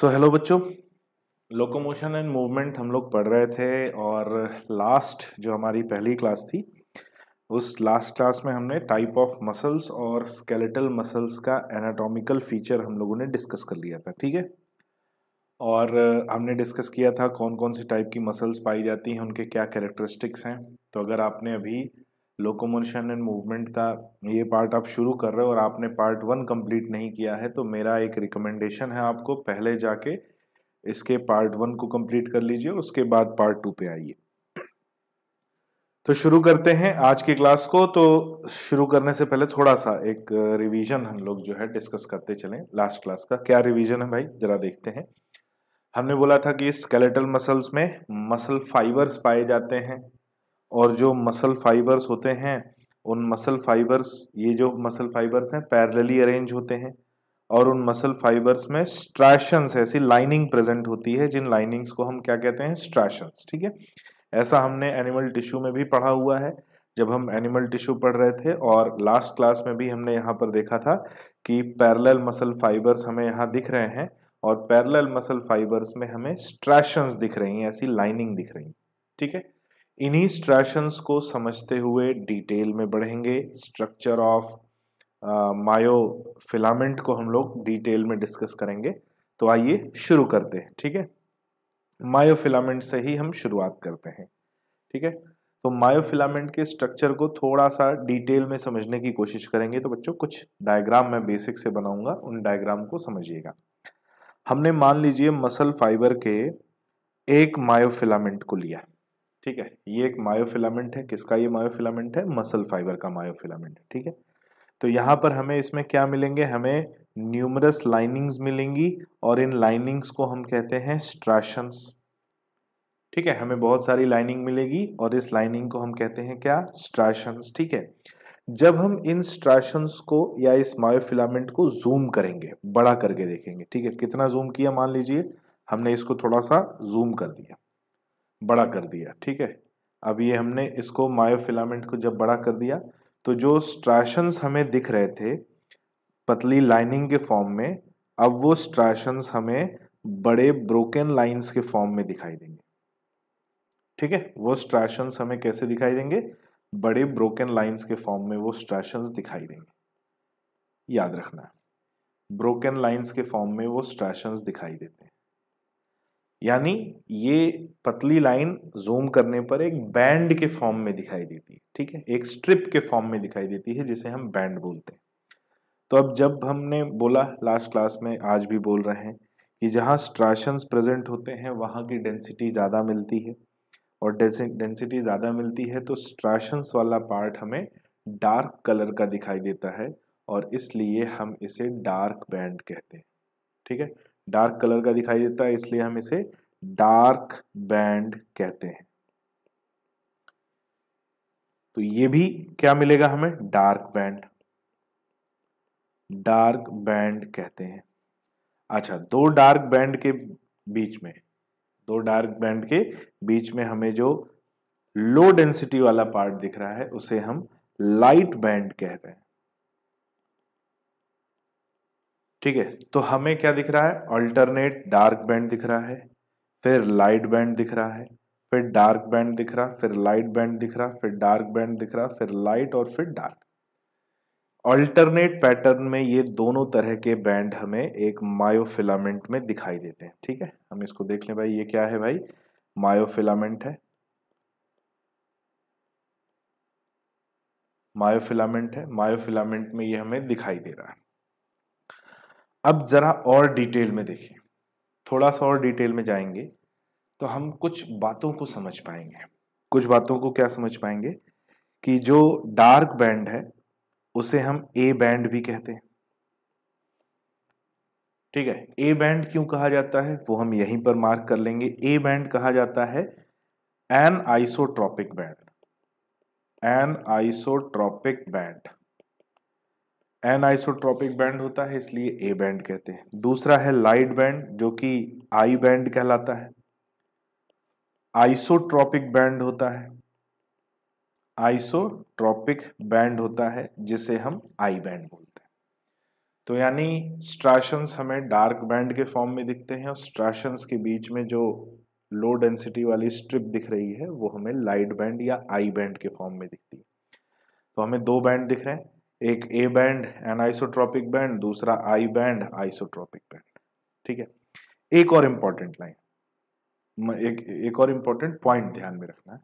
सो hello बच्चों locomotion and movement हम लोग पढ़ रहे थे और लास्ट जो हमारी पहली क्लास थी उस लास्ट क्लास में हमने टाइप ऑफ मसल्स और स्केलेटल मसल्स का एनाटॉमिकल फीचर हम लोगों ने डिस्कस कर लिया था ठीक है और हमने डिस्कस किया था कौन कौन सी टाइप की मसल्स पाई जाती हैं उनके क्या कैरेक्टरिस्टिक्स हैं तो अगर आपने अभी लोकोमोशन एंड मूवमेंट का ये पार्ट आप शुरू कर रहे हो और आपने पार्ट वन कंप्लीट नहीं किया है तो मेरा एक रिकमेंडेशन है आपको पहले जाके इसके पार्ट वन को कंप्लीट कर लीजिए उसके बाद पार्ट टू पे आइए तो शुरू करते हैं आज की क्लास को तो शुरू करने से पहले थोड़ा सा एक रिवीजन हम लोग जो है डिस्कस करते चलें लास्ट क्लास का क्या रिवीजन है भाई जरा देखते हैं हमने बोला था कि स्केलेटल मसल्स में मसल फाइबर्स पाए जाते हैं और जो मसल फाइबर्स होते हैं उन मसल फाइबर्स ये जो मसल फाइबर्स हैं पैरेलली अरेंज होते हैं और उन मसल फाइबर्स में स्ट्रैशंस ऐसी लाइनिंग प्रेजेंट होती है जिन लाइनिंग्स को हम क्या कहते हैं स्ट्रैशंस ठीक है ऐसा हमने एनिमल टिश्यू में भी पढ़ा हुआ है जब हम एनिमल टिश्यू पढ़ रहे थे और लास्ट क्लास में भी हमने यहाँ पर देखा था कि पैरेलल मसल फाइबर्स हमें यहाँ दिख रहे हैं और पैरेलल मसल फाइबर्स में हमें स्ट्रैशंस दिख रही हैं ऐसी लाइनिंग दिख रही है ठीक है इन्हीं स्ट्रैशंस को समझते हुए डिटेल में बढ़ेंगे स्ट्रक्चर ऑफ मायो फिलामेंट को हम लोग डिटेल में डिस्कस करेंगे तो आइए शुरू करते हैं ठीक है मायो फिलामेंट से ही हम शुरुआत करते हैं ठीक है तो मायो फिलामेंट के स्ट्रक्चर को थोड़ा सा डिटेल में समझने की कोशिश करेंगे तो बच्चों कुछ डायग्राम मैं बेसिक से बनाऊंगा उन डायग्राम को समझिएगा हमने मान लीजिए मसल फाइबर के एक मायोफिलामेंट को लिया ठीक है ये एक मायोफिलामेंट है किसका ये मायोफिलामेंट है मसल फाइबर का मायोफिलामेंट ठीक है तो यहाँ पर हमें इसमें क्या मिलेंगे हमें न्यूमरस लाइनिंग्स मिलेंगी और इन लाइनिंग्स को हम कहते हैं स्ट्रैशंस ठीक है हमें बहुत सारी लाइनिंग मिलेगी और इस लाइनिंग को हम कहते हैं क्या स्ट्रैशंस ठीक है जब हम इन स्ट्रैशंस को या इस मायोफिलामेंट को जूम करेंगे बड़ा करके देखेंगे ठीक है कितना जूम किया मान लीजिए हमने इसको थोड़ा सा जूम कर दिया बड़ा कर दिया ठीक है अब ये हमने इसको मायोफिलामेंट को जब बड़ा कर दिया तो जो स्ट्रैशंस हमें दिख रहे थे पतली लाइनिंग के फॉर्म में अब वो स्ट्रैशंस हमें बड़े ब्रोकन लाइंस के फॉर्म में दिखाई देंगे ठीक है वो स्ट्रैशंस हमें कैसे दिखाई देंगे बड़े ब्रोकन लाइंस के फॉर्म में वो स्ट्रैशंस दिखाई देंगे याद रखना ब्रोकन लाइंस के फॉर्म में वो स्ट्रैशंस दिखाई देते हैं यानी ये पतली लाइन जूम करने पर एक बैंड के फॉर्म में दिखाई देती है ठीक है एक स्ट्रिप के फॉर्म में दिखाई देती है जिसे हम बैंड बोलते हैं तो अब जब हमने बोला लास्ट क्लास में आज भी बोल रहे हैं कि जहाँ स्ट्राशंस प्रेजेंट होते हैं वहाँ की डेंसिटी ज़्यादा मिलती है और डेंसिटी ज़्यादा मिलती है तो स्ट्राशंस वाला पार्ट हमें डार्क कलर का दिखाई देता है और इसलिए हम इसे डार्क बैंड कहते हैं ठीक है डार्क कलर का दिखाई देता है इसलिए हम इसे डार्क बैंड कहते हैं तो ये भी क्या मिलेगा हमें डार्क बैंड डार्क बैंड कहते हैं अच्छा दो डार्क बैंड के बीच में दो डार्क बैंड के बीच में हमें जो लो डेंसिटी वाला पार्ट दिख रहा है उसे हम लाइट बैंड कहते हैं ठीक है तो हमें क्या दिख रहा है अल्टरनेट डार्क बैंड दिख रहा है फिर लाइट बैंड दिख रहा है फिर डार्क बैंड दिख रहा फिर लाइट बैंड दिख रहा फिर डार्क बैंड दिख रहा फिर लाइट और फिर डार्क अल्टरनेट पैटर्न में ये दोनों तरह के बैंड हमें एक मायोफिलामेंट में दिखाई देते हैं ठीक है हम इसको देख लें भाई ये क्या है भाई मायोफिलामेंट है मायोफिलामेंट है मायोफिलामेंट में ये हमें दिखाई दे रहा है अब ज़रा और डिटेल में देखें थोड़ा सा और डिटेल में जाएंगे तो हम कुछ बातों को समझ पाएंगे कुछ बातों को क्या समझ पाएंगे कि जो डार्क बैंड है उसे हम ए बैंड भी कहते हैं ठीक है ए बैंड क्यों कहा जाता है वो हम यहीं पर मार्क कर लेंगे ए बैंड कहा जाता है anisotropic band anisotropic band anisotropic band होता है इसलिए ए बैंड कहते हैं दूसरा है लाइट बैंड जो कि आई बैंड कहलाता है आइसोट्रॉपिक बैंड होता है आइसोट्रॉपिक बैंड होता है जिसे हम आई बैंड बोलते हैं तो यानी स्ट्राशंस हमें डार्क बैंड के फॉर्म में दिखते हैं और स्ट्राशंस के बीच में जो लो डेंसिटी वाली स्ट्रिप दिख रही है वो हमें लाइट बैंड या आई बैंड के फॉर्म में दिखती है तो हमें दो बैंड दिख रहे हैं एक A band anisotropic band दूसरा आई बैंड आइसोट्रॉपिक बैंड ठीक है एक और इंपॉर्टेंट लाइन एक एक और इंपॉर्टेंट पॉइंट ध्यान में रखना है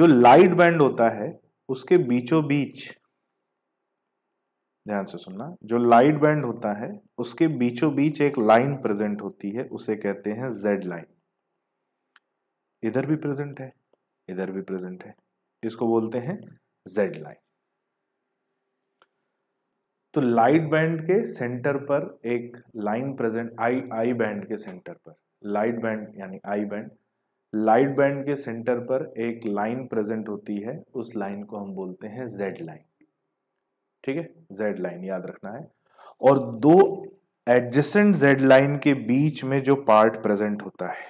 जो लाइट बैंड होता है उसके बीचों बीच ध्यान से सुनना जो लाइट बैंड होता है उसके बीचों बीच एक लाइन प्रेजेंट होती है उसे कहते हैं जेड लाइन इधर भी प्रेजेंट है इधर भी प्रेजेंट है इसको बोलते हैं जेड लाइन तो लाइट बैंड के सेंटर पर एक line present I I band के सेंटर पर लाइट बैंड यानी आई बैंड लाइट बैंड के सेंटर पर एक लाइन प्रेजेंट होती है उस लाइन को हम बोलते हैं जेड लाइन ठीक है जेड लाइन याद रखना है और दो एडजेसेंट जेड लाइन के बीच में जो पार्ट प्रेजेंट होता है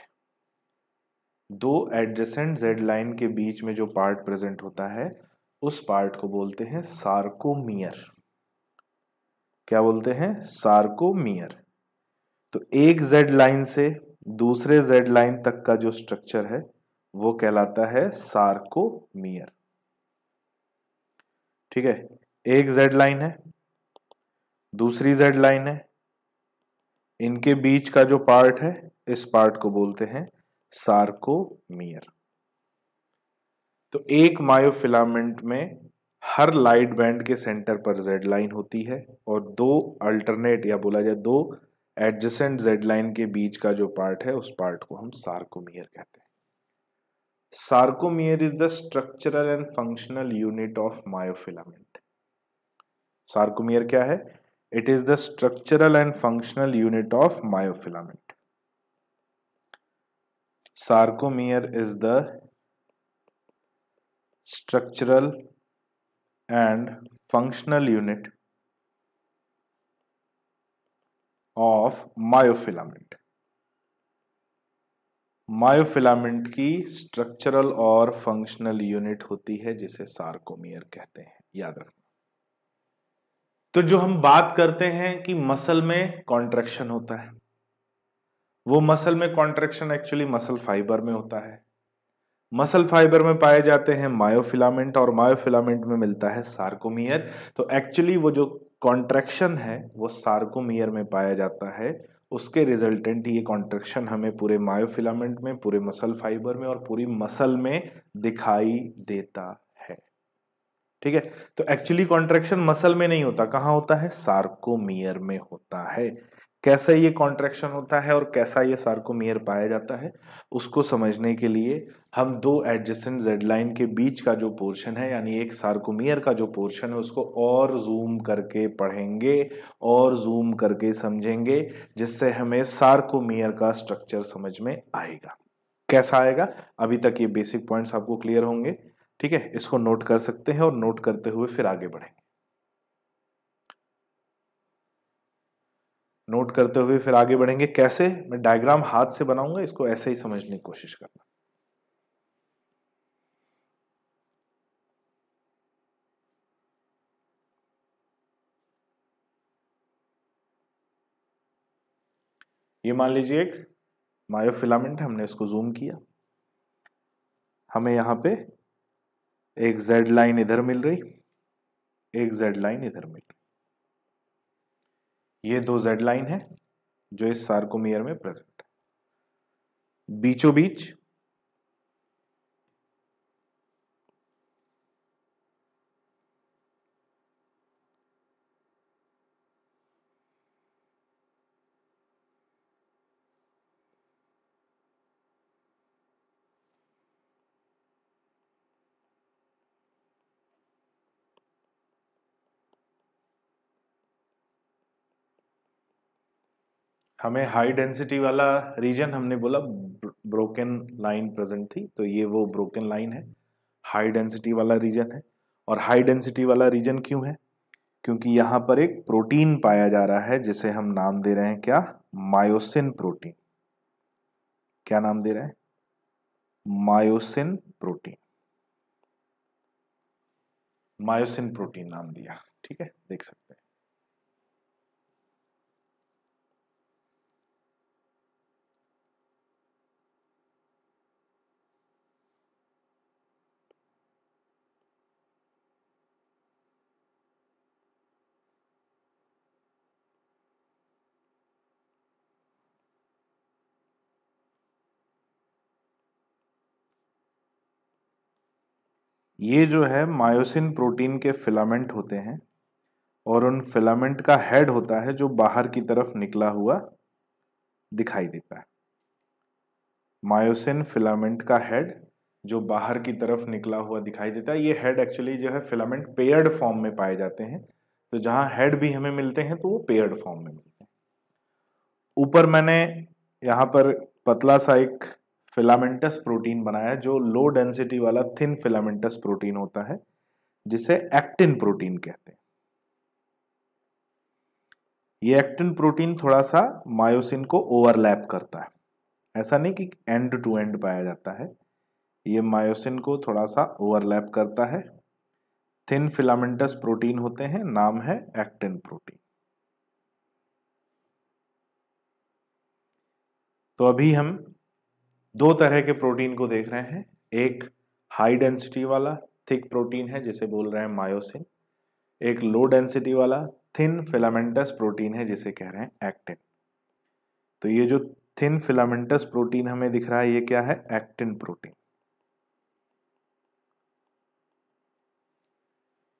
दो एडजेसेंट जेड लाइन के बीच में जो पार्ट प्रेजेंट होता है उस पार्ट को बोलते हैं सार्कोमियर क्या बोलते हैं सार्कोमियर तो एक जेड लाइन से दूसरे जेड लाइन तक का जो स्ट्रक्चर है वो कहलाता है सार्कोमियर ठीक है एक जेड लाइन है दूसरी जेड लाइन है इनके बीच का जो पार्ट है इस पार्ट को बोलते हैं सार्कोमियर तो एक मायोफिलामेंट में हर लाइट बैंड के सेंटर पर जेड लाइन होती है और दो अल्टरनेट या बोला जाए दो एडजसेंट जेड लाइन के बीच का जो पार्ट है उस पार्ट को हम सार्कोमियर कहते हैं sarcomere is the structural and functional unit of myofilament sarcomere क्या है it is the structural and functional unit of myofilament sarcomere is the structural and functional unit of myofilament myofilament की structural और functional unit होती है जिसे sarcomere कहते हैं याद रखना तो जो हम बात करते हैं कि मसल में कॉन्ट्रेक्शन होता है वो मसल में कॉन्ट्रेक्शन एक्चुअली मसल फाइबर में होता है मसल फाइबर में पाए जाते हैं मायोफिलामेंट और मायोफिलामेंट में मिलता है सार्कोमियर तो एक्चुअली वो जो कॉन्ट्रैक्शन है वो सार्कोमियर में पाया जाता है उसके रिजल्टेंट ये कॉन्ट्रैक्शन हमें पूरे मायोफिलामेंट में पूरे मसल फाइबर में और पूरी मसल में दिखाई देता है ठीक है तो एक्चुअली कॉन्ट्रैक्शन मसल में नहीं होता कहाँ होता है सार्कोमियर में होता है कैसा ये कॉन्ट्रैक्शन होता है और कैसा ये सार्कोमियर पाया जाता है उसको समझने के लिए हम दो एडजस्टेंट जेड लाइन के बीच का जो पोर्शन है यानी एक सार्कोमियर का जो पोर्शन है उसको और जूम करके पढ़ेंगे और जूम करके समझेंगे जिससे हमें सार्कोमियर का स्ट्रक्चर समझ में आएगा कैसा आएगा अभी तक ये बेसिक पॉइंट्स आपको क्लियर होंगे ठीक है इसको नोट कर सकते हैं और नोट करते हुए फिर आगे बढ़ेंगे नोट करते हुए फिर आगे बढ़ेंगे कैसे मैं डायग्राम हाथ से बनाऊंगा इसको ऐसे ही समझने की कोशिश करना ये मान लीजिए एक मायोफिलामेंट हमने इसको जूम किया हमें यहां पे एक जेड लाइन इधर मिल रही एक जेड लाइन इधर मिल रही ये दो जेड लाइन है जो इस सार्कोमियर में प्रेजेंट है बीचों बीच हमें हाई डेंसिटी वाला रीजन हमने बोला ब्रोकन लाइन प्रेजेंट थी तो ये वो ब्रोकन लाइन है हाई डेंसिटी वाला रीजन है और हाई डेंसिटी वाला रीजन क्यों है क्योंकि यहाँ पर एक प्रोटीन पाया जा रहा है जिसे हम नाम दे रहे हैं क्या मायोसिन प्रोटीन क्या नाम दे रहे हैं मायोसिन प्रोटीन मायोसिन प्रोटीन नाम दिया ठीक है देख सकते हैं ये जो है मायोसिन प्रोटीन के फिलामेंट होते हैं और उन फिलामेंट का हेड होता है जो बाहर की तरफ निकला हुआ दिखाई देता है मायोसिन फिलामेंट का हेड जो बाहर की तरफ निकला हुआ दिखाई देता है ये हेड एक्चुअली जो है फिलामेंट पेयर्ड फॉर्म में पाए जाते हैं तो जहां हेड भी हमें मिलते हैं तो वो पेयर्ड फॉर्म में मिलते हैं ऊपर मैंने यहां पर पतला सा एक फिलामेंटस प्रोटीन बनाया जो लो डेंसिटी वाला थिन फिलामेंटस प्रोटीन होता है जिसे एक्टिन प्रोटीन कहते हैं ये एक्टिन प्रोटीन थोड़ा सा मायोसिन को ओवरलैप करता है ऐसा नहीं कि एंड टू एंड पाया जाता है ये मायोसिन को थोड़ा सा ओवरलैप करता है थिन फिलामेंटस प्रोटीन होते हैं नाम है एक्टिन प्रोटीन तो अभी हम दो तरह के प्रोटीन को देख रहे हैं एक हाई डेंसिटी वाला थिक प्रोटीन है जिसे बोल रहे हैं मायोसिन एक लो डेंसिटी वाला थिन फिलामेंटस प्रोटीन है जिसे कह रहे हैं एक्टिन तो ये जो थिन फिलामेंटस प्रोटीन हमें दिख रहा है ये क्या है एक्टिन प्रोटीन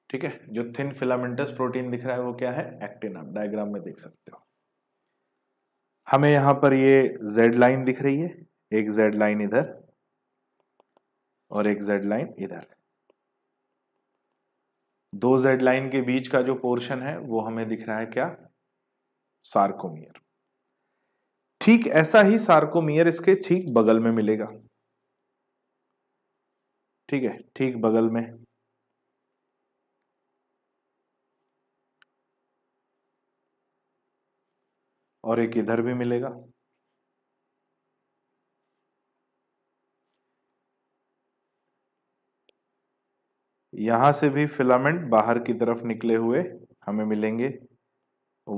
ठीक है जो थिन फिलामेंटस प्रोटीन दिख रहा है वो क्या है एक्टिन आप डायग्राम में देख सकते हो हमें यहां पर ये जेड लाइन दिख रही है एक जेड लाइन इधर और एक जेड लाइन इधर दो जेड लाइन के बीच का जो पोर्शन है वो हमें दिख रहा है क्या सार्कोमियर ठीक ऐसा ही सार्कोमियर इसके ठीक बगल में मिलेगा ठीक है ठीक बगल में और एक इधर भी मिलेगा यहाँ से भी फिलामेंट बाहर की तरफ निकले हुए हमें मिलेंगे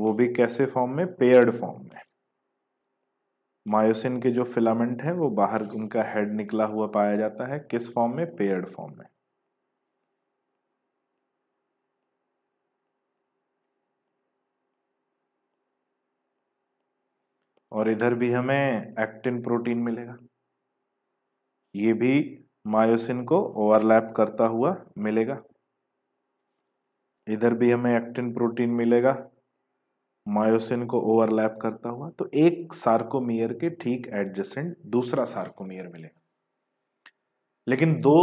वो भी कैसे फॉर्म में पेयर्ड फॉर्म में मायोसिन के जो फिलामेंट हैं वो बाहर उनका हेड निकला हुआ पाया जाता है किस फॉर्म में पेयर्ड फॉर्म में और इधर भी हमें एक्टिन प्रोटीन मिलेगा ये भी मायोसिन को ओवरलैप करता हुआ मिलेगा इधर भी हमें एक्टिन प्रोटीन मिलेगा मायोसिन को ओवरलैप करता हुआ तो एक सार्कोमियर के ठीक एडजेसेंट दूसरा सार्कोमियर मिलेगा लेकिन दो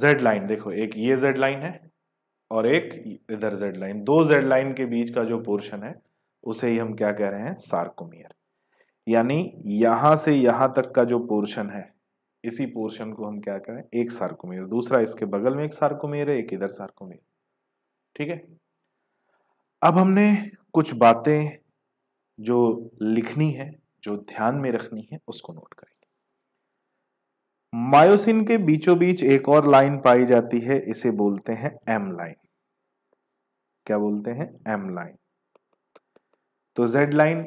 जेड लाइन देखो एक ये जेड लाइन है और एक इधर जेड लाइन दो जेड लाइन के बीच का जो पोर्शन है उसे ही हम क्या कह रहे हैं सार्कोमियर यानी यहां से यहां तक का जो पोर्शन है इसी पोर्शन को हम क्या करें एक सार्कोमेर दूसरा इसके बगल में एक सार्कोमेर है एक इधर सार्कोमेर ठीक है अब हमने कुछ बातें जो लिखनी है जो ध्यान में रखनी है उसको नोट करेंगे मायोसिन के बीचों बीच एक और लाइन पाई जाती है इसे बोलते हैं एम लाइन क्या बोलते हैं एम लाइन तो जेड लाइन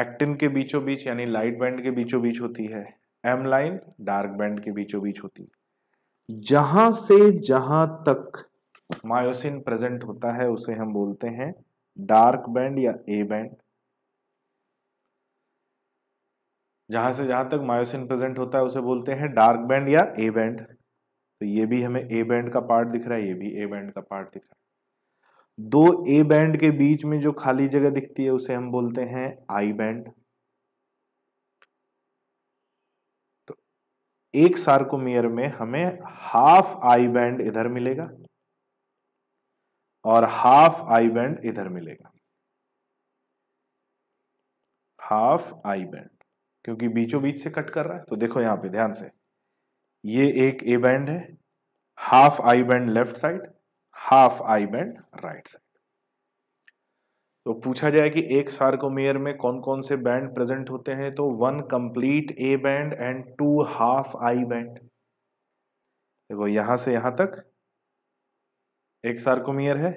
एक्टिन के बीचों बीच यानी लाइट बैंड के बीचों बीच होती है एम लाइन डार्क बैंड के बीचों बीच होती है जहां से जहां तक मायोसिन प्रेजेंट होता है उसे हम बोलते हैं डार्क बैंड या ए बैंड जहां से जहां तक मायोसिन प्रेजेंट होता है उसे बोलते हैं डार्क बैंड या ए बैंड तो ये भी हमें ए बैंड का पार्ट दिख रहा है ये भी ए बैंड का पार्ट दिख रहा है दो ए बैंड के बीच में जो खाली जगह दिखती है उसे हम बोलते हैं आई बैंड एक सार्कोमियर में हमें हाफ आई बैंड इधर मिलेगा और हाफ आई बैंड इधर मिलेगा हाफ आई बैंड क्योंकि बीचों बीच से कट कर रहा है तो देखो यहां पे ध्यान से ये एक ए बैंड है half I band left side half I band right side तो पूछा जाए कि एक सार्कोमेयर में कौन कौन से बैंड प्रेजेंट होते हैं तो one complete A band and two half I band देखो यहां से यहां तक एक सार्कोमियर है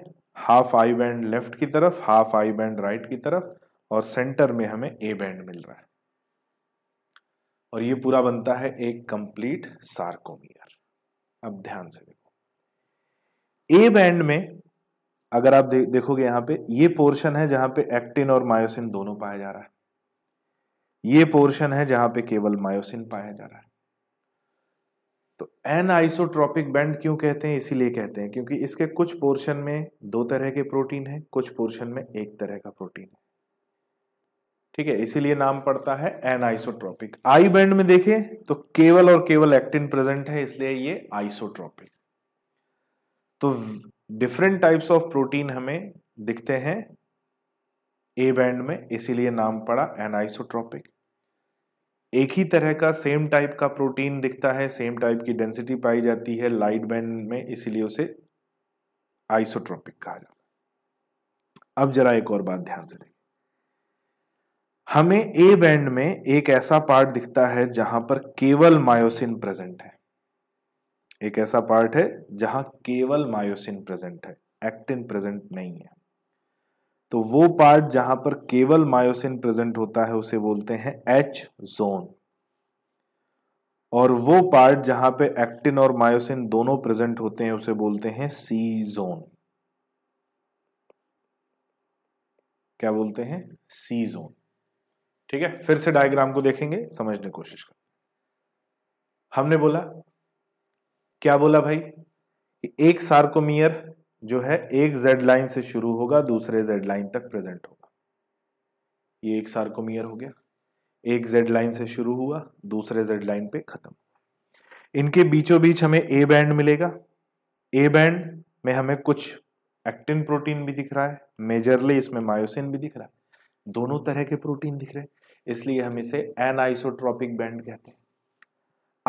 हाफ आई बैंड लेफ्ट की तरफ हाफ आई बैंड राइट की तरफ और सेंटर में हमें ए बैंड मिल रहा है और ये पूरा बनता है एक कंप्लीट सार्कोमियर अब ध्यान से देखो ए बैंड में अगर आप दे, देखोगे यहां पे ये पोर्शन है जहां पे एक्टिन और मायोसिन दोनों पाया जा रहा है ये पोर्शन है जहां पे केवल मायोसिन पाया जा रहा है तो एन आइसोट्रॉपिक बैंड क्यों कहते हैं इसीलिए कहते हैं क्योंकि इसके कुछ पोर्शन में दो तरह के प्रोटीन है कुछ पोर्शन में एक तरह का प्रोटीन है ठीक है इसीलिए नाम पड़ता है एन आइसोट्रॉपिक आई बैंड में देखें तो केवल और केवल एक्टिन प्रेजेंट है इसलिए ये आइसोट्रॉपिक तो डिफरेंट टाइप्स ऑफ प्रोटीन हमें दिखते हैं ए बैंड में इसीलिए नाम पड़ा एनाइसोट्रॉपिक एक ही तरह का सेम टाइप का प्रोटीन दिखता है सेम टाइप की डेंसिटी पाई जाती है लाइट बैंड में इसीलिए उसे आइसोट्रॉपिक कहा जाता है अब जरा एक और बात ध्यान से देखें हमें ए बैंड में एक ऐसा पार्ट दिखता है जहां पर केवल मायोसिन प्रेजेंट है एक ऐसा पार्ट है जहां केवल मायोसिन प्रेजेंट है एक्टिन प्रेजेंट नहीं है तो वो पार्ट जहां पर केवल मायोसिन प्रेजेंट होता है उसे बोलते हैं एच जोन और वो पार्ट जहां पे एक्टिन और मायोसिन दोनों प्रेजेंट होते हैं उसे बोलते हैं सी जोन क्या बोलते हैं सी जोन ठीक है फिर से डायग्राम को देखेंगे समझने की कोशिश कर हमने बोला क्या बोला भाई कि एक सार्कोमियर जो है एक जेड लाइन से शुरू होगा दूसरे जेड लाइन तक प्रेजेंट होगा ये एक सार्कोमियर हो गया एक जेड लाइन से शुरू हुआ दूसरे जेड लाइन पे खत्म इनके बीचों बीच हमें ए बैंड मिलेगा ए बैंड में हमें कुछ एक्टिन प्रोटीन भी दिख रहा है मेजरली इसमें मायोसिन भी दिख रहा है दोनों तरह के प्रोटीन दिख रहे हैं इसलिए हम इसे एन आइसोट्रॉपिक बैंड कहते हैं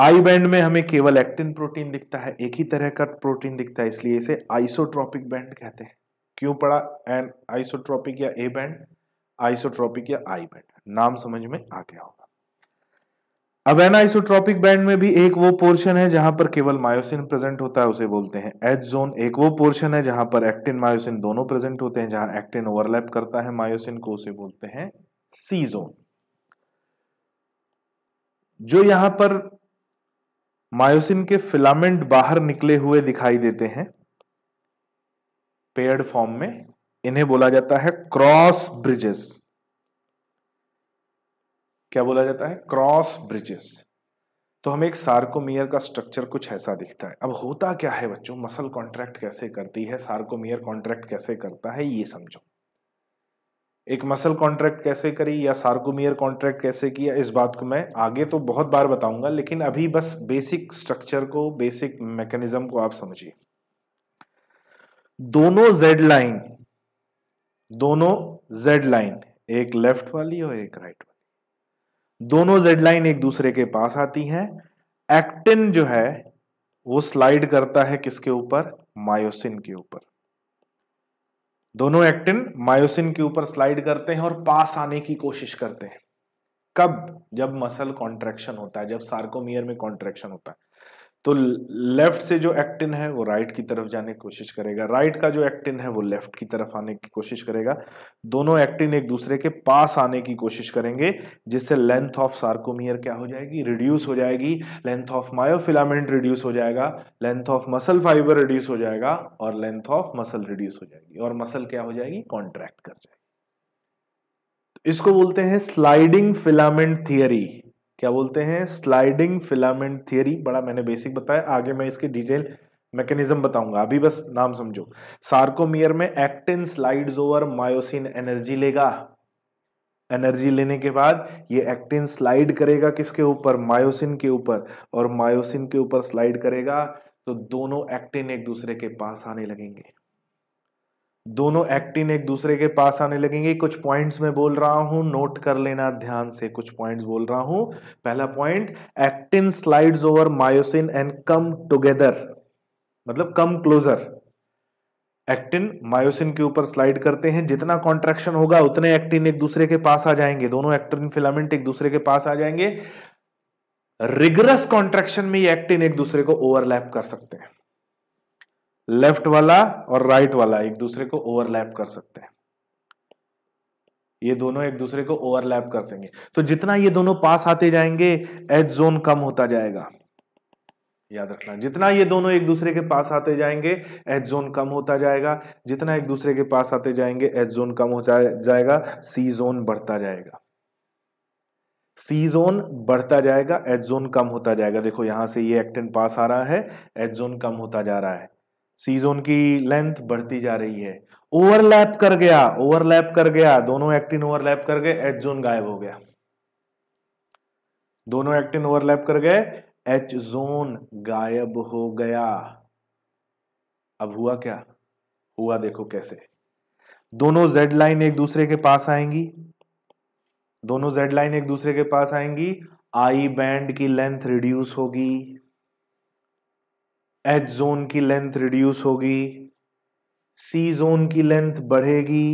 आई बैंड में हमें केवल एक्टिन प्रोटीन दिखता है एक ही तरह का प्रोटीन दिखता है इसलिए इसे आइसोट्रॉपिक बैंड कहते हैं क्यों पड़ा एन आइसोट्रॉपिक या ए बैंड आइसोट्रॉपिक या आई बैंड नाम समझ में आ गया होगा अब एन आइसोट्रॉपिक बैंड में भी एक वो पोर्शन है जहां पर केवल मायोसिन प्रेजेंट होता है उसे बोलते हैं एच जोन एक वो पोर्शन है जहां पर एक्टिन मायोसिन दोनों प्रेजेंट होते हैं जहां एक्टिन ओवरलैप करता है मायोसिन को उसे बोलते हैं सी जोन जो यहां पर मायोसिन के फिलामेंट बाहर निकले हुए दिखाई देते हैं पेयर्ड फॉर्म में इन्हें बोला जाता है क्रॉस ब्रिजेस क्या बोला जाता है क्रॉस ब्रिजेस तो हमें एक सार्कोमियर का स्ट्रक्चर कुछ ऐसा दिखता है अब होता क्या है बच्चों मसल कॉन्ट्रैक्ट कैसे करती है सार्कोमियर कॉन्ट्रैक्ट कैसे करता है ये समझो एक मसल कॉन्ट्रैक्ट कैसे करी या सार्कोमियर कॉन्ट्रैक्ट कैसे किया इस बात को मैं आगे तो बहुत बार बताऊंगा लेकिन अभी बस बेसिक स्ट्रक्चर को बेसिक मैकेनिज्म को आप समझिए दोनों जेड लाइन दोनों जेड लाइन एक लेफ्ट वाली और एक राइट वाली दोनों जेड लाइन एक दूसरे के पास आती हैं एक्टिन जो है वो स्लाइड करता है किसके ऊपर मायोसिन के ऊपर दोनों एक्टिन मायोसिन के ऊपर स्लाइड करते हैं और पास आने की कोशिश करते हैं कब जब मसल कॉन्ट्रैक्शन होता है जब सार्कोमियर में कॉन्ट्रैक्शन होता है तो लेफ्ट से जो एक्टिन है वो राइट की तरफ जाने की कोशिश करेगा राइट का जो एक्टिन है वो लेफ्ट की तरफ आने की कोशिश करेगा दोनों एक्टिन एक दूसरे के पास आने की कोशिश करेंगे जिससे लेंथ ऑफ सार्कोमियर क्या हो जाएगी रिड्यूस हो जाएगी लेंथ ऑफ मायोफिलामेंट रिड्यूस हो जाएगा length of muscle fibre reduce हो जाएगा और लेंथ ऑफ मसल रिड्यूस हो जाएगी और मसल क्या हो जाएगी कॉन्ट्रैक्ट कर जाएगी इसको बोलते हैं स्लाइडिंग फिलामेंट थियरी क्या बोलते हैं स्लाइडिंग फिलामेंट थियरी बड़ा मैंने बेसिक बताया आगे मैं इसके डिटेल मैकेनिज्म बताऊंगा अभी बस नाम समझो सार्कोमियर में actin slides over myosin energy लेगा एनर्जी लेने के बाद ये एक्टिन स्लाइड करेगा किसके ऊपर मायोसिन के ऊपर और मायोसिन के ऊपर स्लाइड करेगा तो दोनों एक्टिन एक दूसरे के पास आने लगेंगे दोनों एक्टिन एक दूसरे के पास आने लगेंगे कुछ पॉइंट्स मैं बोल रहा हूं नोट कर लेना ध्यान से कुछ पॉइंट्स बोल रहा हूं पहला point actin slides over myosin and come together मतलब कम क्लोजर एक्टिन मायोसिन के ऊपर स्लाइड करते हैं जितना कॉन्ट्रेक्शन होगा उतने एक्टिन एक दूसरे के पास आ जाएंगे दोनों एक्टिन फिलामेंट एक दूसरे के पास आ जाएंगे रिग्रस कॉन्ट्रेक्शन में ये एक्टिन एक दूसरे को ओवरलैप कर सकते हैं लेफ्ट वाला और राइट वाला एक दूसरे को ओवरलैप कर सकते हैं ये दोनों एक दूसरे को ओवरलैप कर सकेंगे तो जितना ये दोनों पास आते जाएंगे एच जोन कम होता जाएगा याद रखना जितना ये दोनों एक दूसरे के पास आते जाएंगे एच जोन कम होता जाएगा जितना एक दूसरे के पास आते जाएंगे एच जोन कम हो जाएगा सी जोन बढ़ता जाएगा सी जोन बढ़ता जाएगा एच जोन कम होता जाएगा देखो यहां से ये एक्टेन पास आ रहा है एच जोन कम होता जा रहा है सी जोन की लेंथ बढ़ती जा रही है ओवरलैप कर गया ओवरलैप कर गया दोनों एक्टिन ओवरलैप कर गए एच जोन गायब हो गया दोनों एक्टिन ओवरलैप कर गए एच जोन गायब हो गया अब हुआ क्या हुआ देखो कैसे दोनों जेड लाइन एक दूसरे के पास आएंगी दोनों जेड लाइन एक दूसरे के पास आएंगी आई बैंड की लेंथ रिड्यूस होगी एच जोन की लेंथ रिड्यूस होगी सी जोन की लेंथ बढ़ेगी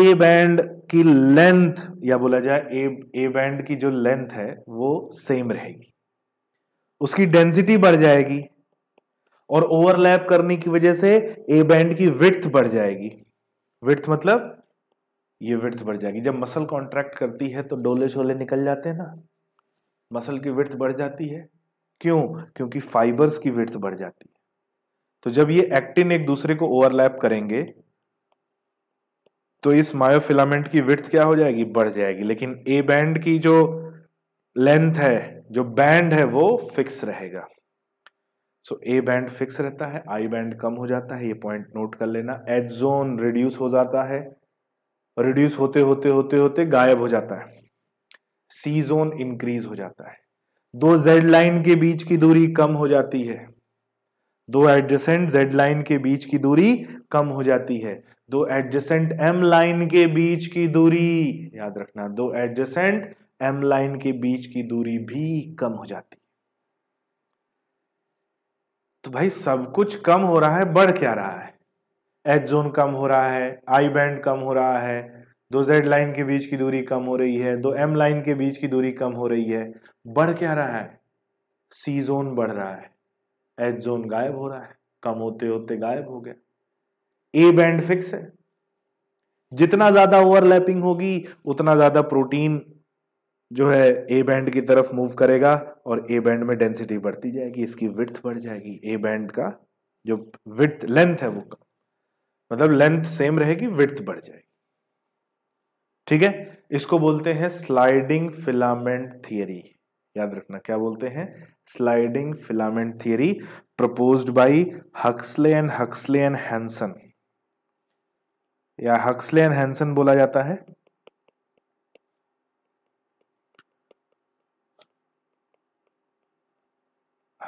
ए बैंड की लेंथ या बोला जाए ए ए बैंड की जो लेंथ है वो सेम रहेगी उसकी डेंसिटी बढ़ जाएगी और ओवरलैप करने की वजह से ए बैंड की विर्थ बढ़ जाएगी विथ मतलब ये विर्थ बढ़ जाएगी जब मसल कॉन्ट्रैक्ट करती है तो डोले शोले निकल जाते हैं ना मसल की विर्थ बढ़ जाती है क्यों क्योंकि फाइबर्स की विड्थ बढ़ जाती है तो जब ये एक्टिन एक दूसरे को ओवरलैप करेंगे तो इस मायोफिलामेंट की विड्थ क्या हो जाएगी बढ़ जाएगी लेकिन ए बैंड की जो लेंथ है जो बैंड है वो फिक्स रहेगा सो ए बैंड फिक्स रहता है आई बैंड कम हो जाता है ये पॉइंट नोट कर लेना एच जोन रिड्यूस हो जाता है रिड्यूस होते होते होते होते गायब हो जाता है सी जोन इंक्रीज हो जाता है दो जेड लाइन के बीच की दूरी कम हो जाती है दो एडजेसेंट जेड लाइन के बीच की दूरी कम हो जाती है दो एडजेसेंट एम लाइन के बीच की दूरी याद रखना दो एडजेसेंट एम लाइन के बीच की दूरी भी कम हो जाती है तो भाई सब कुछ कम हो रहा है बढ़ क्या रहा है एच जोन कम हो रहा है आई बैंड कम हो रहा है दो जेड लाइन के बीच की दूरी कम हो रही है दो एम लाइन के बीच की दूरी कम हो रही है बढ़ क्या रहा है सी जोन बढ़ रहा है एच जोन गायब हो रहा है कम होते होते गायब हो गया ए बैंड फिक्स है जितना ज्यादा ओवरलैपिंग होगी उतना ज्यादा प्रोटीन जो है ए बैंड की तरफ मूव करेगा और ए बैंड में डेंसिटी बढ़ती जाएगी इसकी विथ बढ़ जाएगी ए बैंड का जो विथ लेंथ है वो कम मतलब लेंथ सेम रहेगी विथ बढ़ जाएगी ठीक है इसको बोलते हैं स्लाइडिंग फिलामेंट थियरी याद रखना क्या बोलते हैं sliding filament theory proposed by Huxley and Huxley and Hanson या हक्सले एंड हैंसन बोला जाता है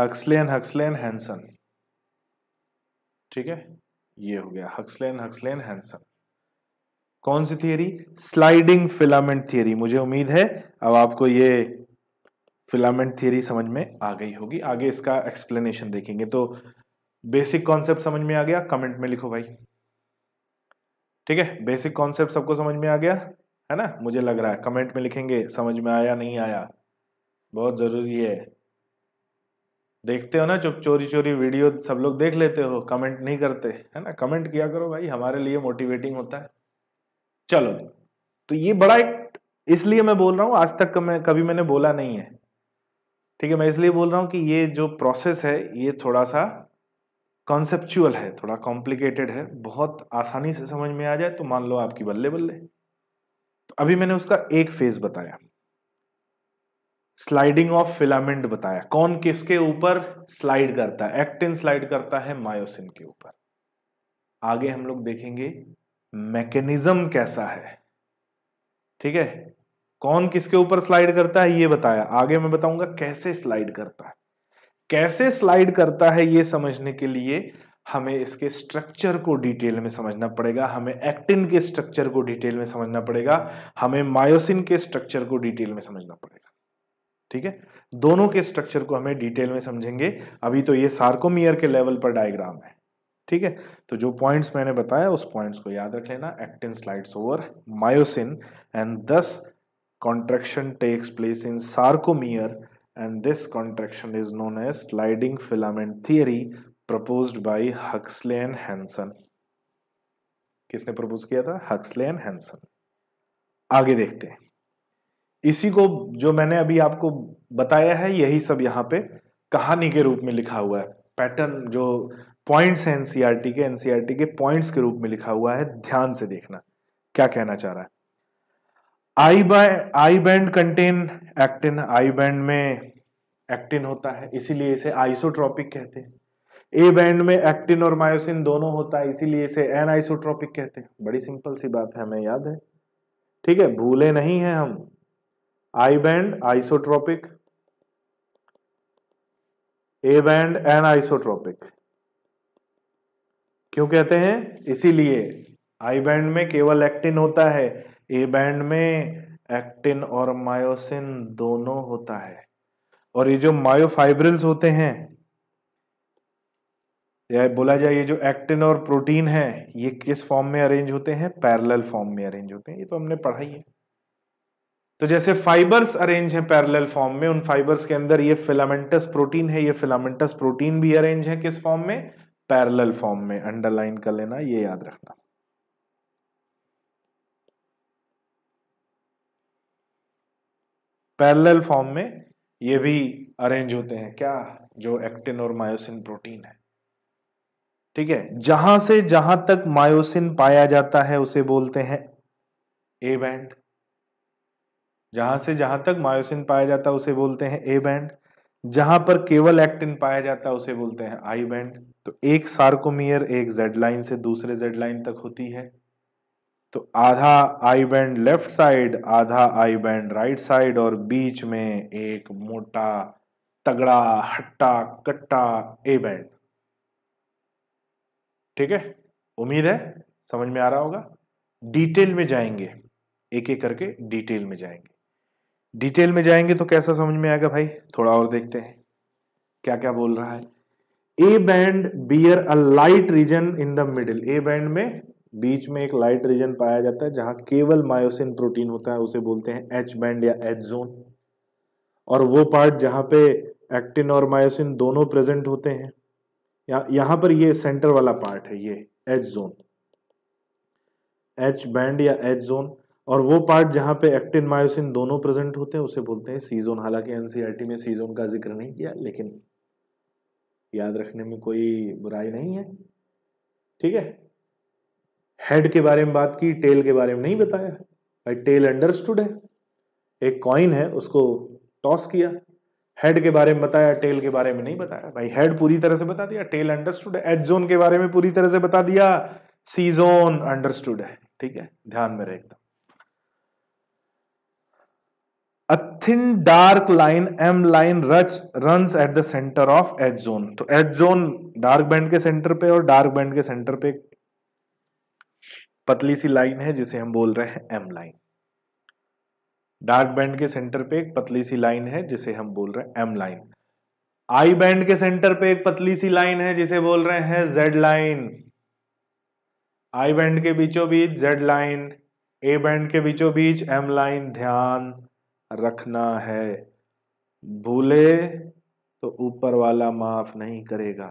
Huxley and Huxley and Hanson ठीक है ये हो गया Huxley and Huxley and Hanson कौन सी थियरी स्लाइडिंग फिलामेंट थियरी मुझे उम्मीद है अब आपको ये फिलामेंट थियरी समझ में आ गई होगी आगे इसका एक्सप्लेनेशन देखेंगे तो बेसिक कॉन्सेप्ट समझ में आ गया कमेंट में लिखो भाई ठीक है बेसिक कॉन्सेप्ट सबको समझ में आ गया है ना मुझे लग रहा है कमेंट में लिखेंगे समझ में आया नहीं आया बहुत ज़रूरी है देखते हो ना चुप चोरी चोरी वीडियो सब लोग देख लेते हो कमेंट नहीं करते है ना कमेंट किया करो भाई हमारे लिए मोटिवेटिंग होता है चलो तो ये बड़ा एक इसलिए मैं बोल रहा हूँ आज तक मैं कभी मैंने बोला नहीं है ठीक है मैं इसलिए बोल रहा हूं कि ये जो प्रोसेस है ये थोड़ा सा कॉन्सेप्चुअल है थोड़ा कॉम्प्लिकेटेड है बहुत आसानी से समझ में आ जाए तो मान लो आपकी बल्ले बल्ले तो अभी मैंने उसका एक फेज बताया स्लाइडिंग ऑफ फिलामेंट बताया कौन किसके ऊपर स्लाइड करता है एक्टिन स्लाइड करता है मायोसिन के ऊपर आगे हम लोग देखेंगे मैकेनिज्म कैसा है ठीक है कौन किसके ऊपर स्लाइड करता है ये बताया आगे मैं बताऊंगा कैसे स्लाइड करता है कैसे स्लाइड करता है ये समझने के लिए हमें इसके स्ट्रक्चर को डिटेल में समझना पड़ेगा हमें एक्टिन के स्ट्रक्चर को डिटेल में समझना पड़ेगा हमें मायोसिन के स्ट्रक्चर को डिटेल में समझना पड़ेगा ठीक है दोनों के स्ट्रक्चर को हमें डिटेल में समझेंगे अभी तो ये सार्कोमियर के लेवल पर डायग्राम है ठीक है तो जो पॉइंट्स मैंने बताया उस पॉइंट्स को याद रख लेना actin slides over myosin and thus contraction takes place in sarcomere and this contraction is known as sliding filament theory proposed by Huxley and Hansen. किसने प्रपोज किया था हक्सले एंड हैंसन आगे देखते हैं इसी को जो मैंने अभी आपको बताया है यही सब यहाँ पे कहानी के रूप में लिखा हुआ है पैटर्न जो पॉइंट्स है एनसीआरटी के एनसीआरटी e के पॉइंट्स के रूप में लिखा हुआ है ध्यान से देखना क्या कहना चाह रहा है I by I band contain actin I band में एक्टिन होता है इसीलिए इसे आइसोट्रॉपिक कहते हैं ए बैंड में एक्टिन और मायोसिन दोनों होता है इसीलिए इसे एन आइसोट्रॉपिक कहते हैं बड़ी सिंपल सी बात है हमें याद है ठीक है भूले नहीं है हम I band isotropic A band anisotropic क्यों कहते हैं इसीलिए आई बैंड में केवल एक्टिन होता है ए बैंड में एक्टिन और मायोसिन दोनों होता है और ये जो मायोफाइब्रिल्स होते हैं या बोला जाए ये जो एक्टिन और प्रोटीन है ये किस फॉर्म में अरेंज होते हैं पैरेलल फॉर्म में अरेंज होते हैं ये तो हमने पढ़ा ही है तो जैसे फाइबर्स अरेंज हैं पैरेलल फॉर्म में उन फाइबर्स के अंदर ये फिलामेंटस प्रोटीन है ये फिलामेंटस प्रोटीन भी अरेंज है किस फॉर्म में पैरेलल फॉर्म में अंडरलाइन कर लेना ये याद रखना पैरेलल फॉर्म में ये भी अरेंज होते हैं क्या जो एक्टिन और मायोसिन प्रोटीन है ठीक है जहां से जहां तक मायोसिन पाया जाता है उसे बोलते हैं ए बैंड जहां से जहां तक मायोसिन पाया जाता है उसे बोलते हैं ए बैंड जहां पर केवल एक्टिन पाया जाता है उसे बोलते हैं आई बैंड तो एक सार्कोमियर एक जेड लाइन से दूसरे जेड लाइन तक होती है तो आधा आई बैंड लेफ्ट साइड आधा आई बैंड राइट साइड और बीच में एक मोटा तगड़ा हट्टा कट्टा ए बैंड ठीक है उम्मीद है समझ में आ रहा होगा डिटेल में जाएंगे एक एक करके डिटेल में जाएंगे डिटेल में जाएंगे तो कैसा समझ में आएगा भाई थोड़ा और देखते हैं क्या क्या बोल रहा है A band bear a light region in the middle A band में बीच में एक लाइट रीजन पाया जाता है जहां केवल मायोसिन प्रोटीन होता है उसे बोलते हैं एच बैंड या एच जोन और वो पार्ट जहां पे एक्टिन और मायोसिन दोनों प्रेजेंट होते हैं या यहां पर ये सेंटर वाला पार्ट है ये एच जोन एच बैंड या एच जोन और वो पार्ट जहां पे एक्टिन मायोसिन दोनों प्रेजेंट होते हैं उसे बोलते हैं सीजोन हालांकि एनसीईआरटी e में सीजोन का जिक्र नहीं किया लेकिन याद रखने में कोई बुराई नहीं है ठीक है हेड के बारे में बात की टेल के बारे में नहीं बताया भाई टेल अंडरस्टूड है एक कॉइन है उसको टॉस किया हेड के बारे में बताया टेल के बारे में नहीं बताया भाई हेड पूरी तरह से बता दिया टेल अंडरस्टूड है एच जोन के बारे में पूरी तरह से बता दिया सी जोन अंडरस्टूड है ठीक है ध्यान में रहे एकदम a thin dark line M line which run at the centre of H zone तो एच जोन डार्क बैंड के सेंटर पे और डार्क बैंड के सेंटर पे पतली सी लाइन है जिसे हम बोल रहे हैं एम लाइन डार्क बैंड के सेंटर पे एक पतली सी लाइन है जिसे हम बोल रहे हैं एम लाइन आई बैंड के सेंटर पे एक पतली सी लाइन है जिसे बोल रहे हैं जेड लाइन आई बैंड के बीचों बीच जेड लाइन ए बैंड के बीचों बीच एम लाइन ध्यान रखना है भूले तो ऊपर वाला माफ नहीं करेगा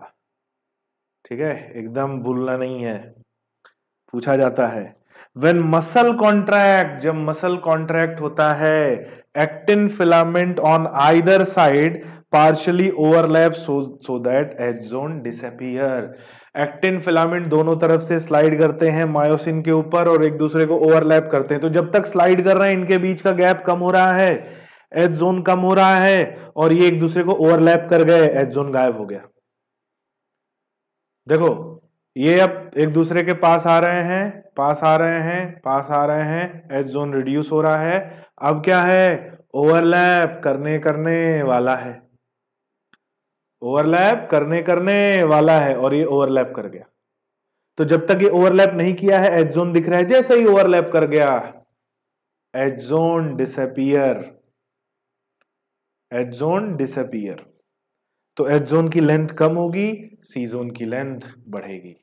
ठीक है एकदम भूलना नहीं है पूछा जाता है वेन मसल कॉन्ट्रैक्ट जब मसल कॉन्ट्रैक्ट होता है actin filament on either side partially overlap so so that zone disappear actin filament दोनों तरफ से स्लाइड करते हैं मायोसिन के ऊपर और एक दूसरे को ओवरलैप करते हैं तो जब तक स्लाइड कर रहे हैं इनके बीच का गैप कम हो रहा है एज जोन कम हो रहा है और ये एक दूसरे को ओवरलैप कर गए एज जोन गायब हो गया देखो ये अब एक दूसरे के पास आ रहे हैं पास आ रहे हैं पास आ रहे हैं एच जोन रिड्यूस हो रहा है अब क्या है ओवरलैप करने करने वाला है ओवरलैप करने करने वाला है और ये ओवरलैप कर गया तो जब तक ये ओवरलैप नहीं किया है एच जोन दिख रहा है जैसे ही ओवरलैप कर गया H zone disappear H zone disappear तो एच जोन की लेंथ कम होगी सी जोन की लेंथ बढ़ेगी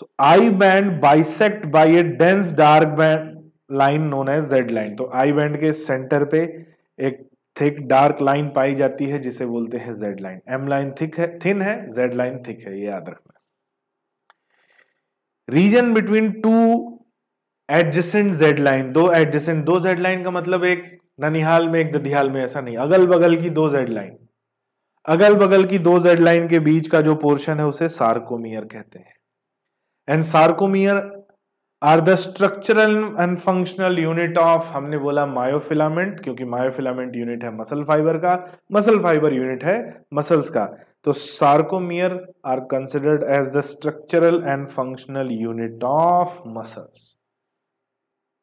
so I band bisect by a dense dark band line known as Z line तो आई बैंड के सेंटर पे एक थिक डार्क लाइन पाई जाती है जिसे बोलते हैं Z line M line thick है थिन है जेड लाइन थिक है ये याद रखना region between two adjacent Z line दो एडजेसेंट दो जेड लाइन का मतलब एक ननिहाल में एक दधिहाल में ऐसा नहीं अगल बगल की दो जेड लाइन अगल बगल की दो जेड लाइन के बीच का जो पोर्शन है उसे सार्कोमियर कहते हैं and sarcomere are the structural and functional unit of हमने बोला मायोफिलामेंट क्योंकि मायोफिलामेंट यूनिट है मसल फाइबर का मसल फाइबर यूनिट है मसल्स का तो sarcomere are considered as the structural and functional unit of muscles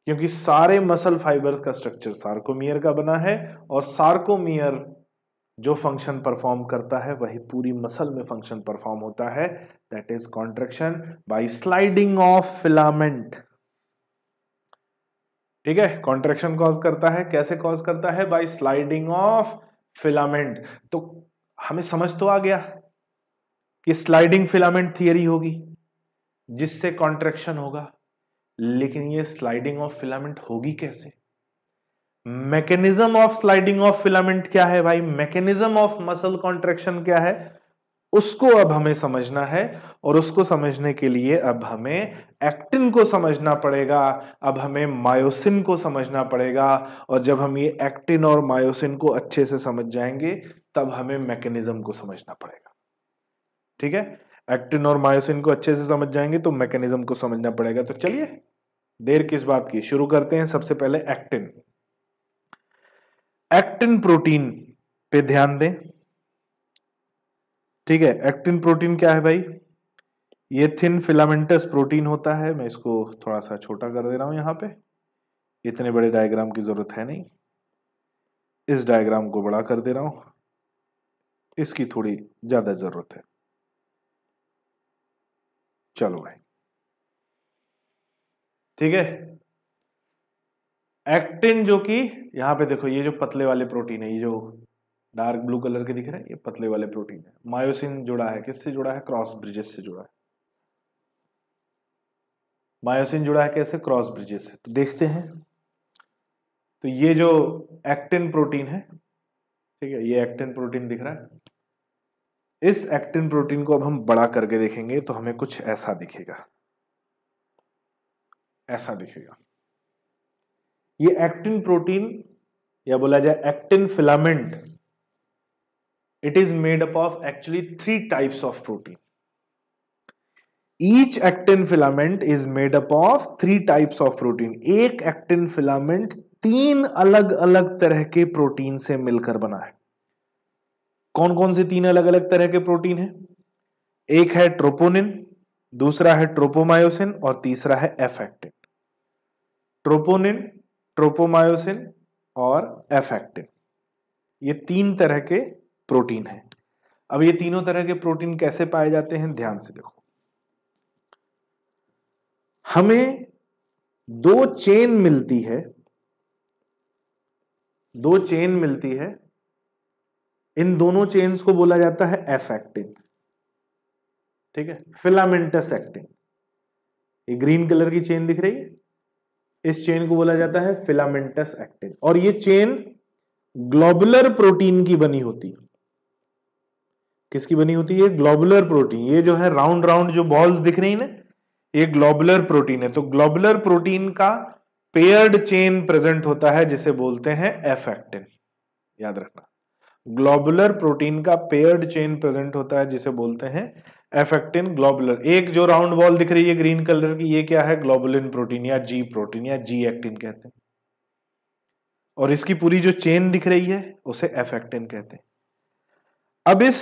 क्योंकि सारे मसल फाइबर्स का स्ट्रक्चर सार्कोमियर का बना है और सार्कोमियर जो फंक्शन परफॉर्म करता है वही पूरी मसल में फंक्शन परफॉर्म होता है that is contraction by sliding of filament ठीक है कॉन्ट्रेक्शन कॉज करता है कैसे कॉज करता है बाय स्लाइडिंग ऑफ फिलामेंट तो हमें समझ तो आ गया कि स्लाइडिंग फिलामेंट थियरी होगी जिससे कॉन्ट्रेक्शन होगा लेकिन ये स्लाइडिंग ऑफ फिलामेंट होगी कैसे mechanism of sliding of filament क्या है भाई मैकेनिज्म ऑफ मसल कॉन्ट्रेक्शन क्या है उसको अब हमें समझना है और उसको समझने के लिए अब हमें एक्टिन को समझना पड़ेगा अब हमें मायोसिन को समझना पड़ेगा और जब हम ये एक्टिन और मायोसिन को अच्छे से समझ जाएंगे तब हमें मैकेनिज्म को समझना पड़ेगा ठीक है एक्टिन और मायोसिन को अच्छे से समझ जाएंगे तो मैकेनिज्म को समझना पड़ेगा तो चलिए देर किस बात की शुरू करते हैं सबसे पहले एक्टिन एक्टिन प्रोटीन पे ध्यान दें ठीक है एक्टिन प्रोटीन क्या है भाई ये थिन फिलामेंटस प्रोटीन होता है मैं इसको थोड़ा सा छोटा कर दे रहा हूं यहां पे इतने बड़े डायग्राम की जरूरत है नहीं इस डायग्राम को बड़ा कर दे रहा हूं इसकी थोड़ी ज्यादा जरूरत है चलो भाई ठीक है एक्टिन जो कि यहां पे देखो ये जो पतले वाले प्रोटीन है ये जो डार्क ब्लू कलर के दिख रहे हैं ये पतले वाले प्रोटीन है मायोसिन जुड़ा है किससे जुड़ा है क्रॉस ब्रिजेस से जुड़ा है मायोसिन जुड़ा है कैसे क्रॉस ब्रिजेस से तो देखते हैं तो ये जो एक्टिन प्रोटीन है ठीक है ये एक्टिन प्रोटीन दिख रहा है इस एक्टिन प्रोटीन को अब हम बड़ा करके देखेंगे तो हमें कुछ ऐसा दिखेगा ऐसा दिखेगा ये एक्टिन प्रोटीन या बोला जाए actin filament it is made up of actually three types of protein each actin filament is made up of three types of protein एक एक्टिन फिलामेंट तीन अलग अलग तरह के प्रोटीन से मिलकर बना है कौन कौन से तीन अलग अलग तरह के प्रोटीन है एक है ट्रोपोनिन दूसरा है ट्रोपोमायोसिन और तीसरा है एफ एक्टिन ट्रोपोनिन ट्रोपोमायोसिन और एफेक्टिन ये तीन तरह के प्रोटीन हैं अब ये तीनों तरह के प्रोटीन कैसे पाए जाते हैं ध्यान से देखो हमें दो चेन मिलती है दो चेन मिलती है इन दोनों चेन्स को बोला जाता है एफेक्टिन ठीक है फिलामेंटस एक्टिन ये ग्रीन कलर की चेन दिख रही है इस चेन को बोला जाता है फिलामेंटस एक्टिन और ये चेन ग्लोबुलर प्रोटीन की बनी होती है किसकी बनी होती है ग्लोबुलर प्रोटीन ये जो है राउंड राउंड जो बॉल्स दिख रही ना ये ग्लोबुलर प्रोटीन है तो ग्लोबुलर प्रोटीन का पेयर्ड चेन प्रेजेंट होता है जिसे बोलते हैं एफ एक्टिन याद रखना ग्लोबुलर प्रोटीन का पेयर्ड चेन प्रेजेंट होता है जिसे बोलते हैं एफेक्टिन ग्लोबुलर एक जो राउंड बॉल दिख रही है ग्रीन कलर की ये क्या है ग्लोबुलिन प्रोटीन या जी प्रोटीन या जी एक्टिन कहते हैं और इसकी पूरी जो चेन दिख रही है उसे एफ एक्टिन कहते हैं अब इस